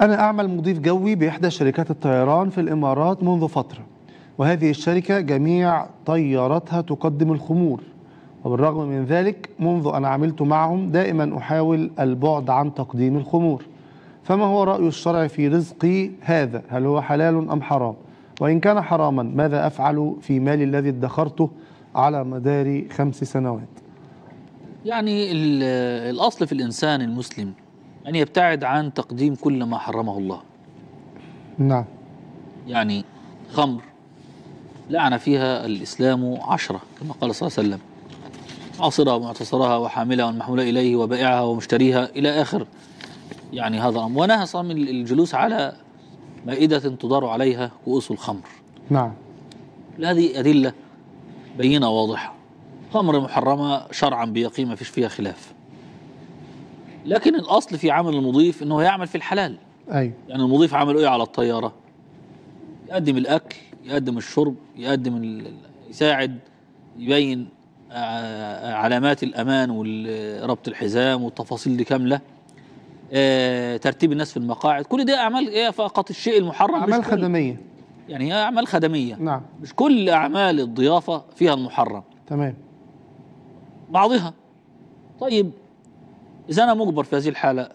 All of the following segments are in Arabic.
أنا أعمل مضيف جوي بإحدى شركات الطيران في الإمارات منذ فترة وهذه الشركة جميع طياراتها تقدم الخمور وبالرغم من ذلك منذ أن عملت معهم دائما أحاول البعد عن تقديم الخمور فما هو رأي الشرع في رزقي هذا هل هو حلال أم حرام وإن كان حراما ماذا أفعل في مالي الذي ادخرته على مدار خمس سنوات يعني الأصل في الإنسان المسلم أن يبتعد عن تقديم كل ما حرمه الله نعم يعني خمر لعن فيها الإسلام عشرة كما قال صلى الله عليه وسلم عاصرها ومعتصرها وحاملها والمحمولة إليه وبائعها ومشتريها إلى آخر يعني هذا الأمر ونهى صلى الجلوس على مائدة تدار عليها كؤوس الخمر نعم هذه أدلة بينة واضحة خمر محرمة شرعا بيقين ما فيش فيها خلاف لكن الاصل في عمل المضيف انه يعمل في الحلال ايوه يعني المضيف عمله ايه على الطياره يقدم الاكل يقدم الشرب يقدم يساعد يبين علامات الامان وربط الحزام والتفاصيل دي كامله ترتيب الناس في المقاعد كل دي اعمال ايه فقط الشيء المحرم اعمال خدميه يعني هي اعمال خدميه نعم مش كل اعمال الضيافه فيها المحرم تمام بعضها طيب اذا انا مجبر في هذه الحاله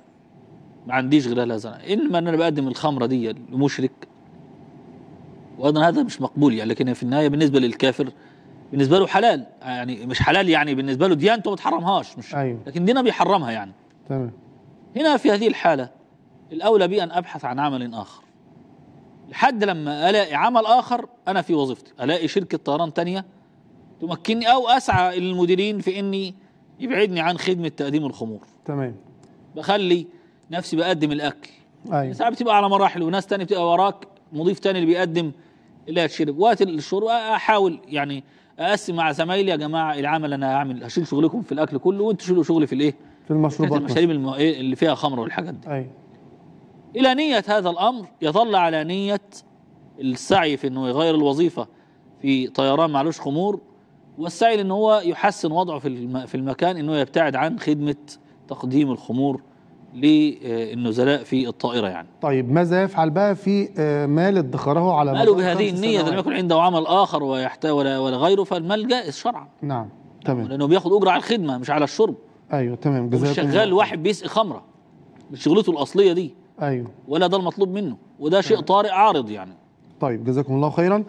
ما عنديش غير هذا اما ان انا بقدم الخمره دي لمشرك وايضا هذا مش مقبول يعني لكن في النهايه بالنسبه للكافر بالنسبه له حلال يعني مش حلال يعني بالنسبه له ديانته ما بتحرمهاش مش أيوه. لكن دينا بيحرمها يعني تمام هنا في هذه الحاله الاولى بي ان ابحث عن عمل اخر لحد لما الاقي عمل اخر انا في وظيفتي الاقي شركه طيران تانية تمكنني او اسعى للمديرين في اني يبعدني عن خدمه تقديم الخمور تمام بخلي نفسي بقدم الاكل ايوه ساعات بتبقى على مراحل وناس تانية بتبقى وراك مضيف تاني اللي بيقدم اللي هتشرب وقت الشرب احاول يعني اقسم مع زمايلي يا جماعه العمل انا هعمل هشيل شغلكم في الاكل كله وانتوا شيلوا شغلي في الايه؟ في المشروبات المشاريب إيه اللي فيها خمر والحاجات دي ايوه الى نيه هذا الامر يظل على نيه السعي في انه يغير الوظيفه في طيران معلوش خمور والسعي ان هو يحسن وضعه في في المكان انه يبتعد عن خدمه تقديم الخمور للنزلاء في الطائرة يعني طيب ماذا يفعل بقى في آه، مال ادخره على ماله بهذه النية لم يكن عنده عمل آخر ويحتوى ولا, غيره فالمال جائز شرعا نعم تمام لأنه بياخد أجرة على الخدمة مش على الشرب أيوه تمام مش شغال واحد بيسقي خمرة مش شغلته الأصلية دي أيوه ولا ده المطلوب منه وده شيء نعم. طارئ عارض يعني طيب جزاكم الله خيرا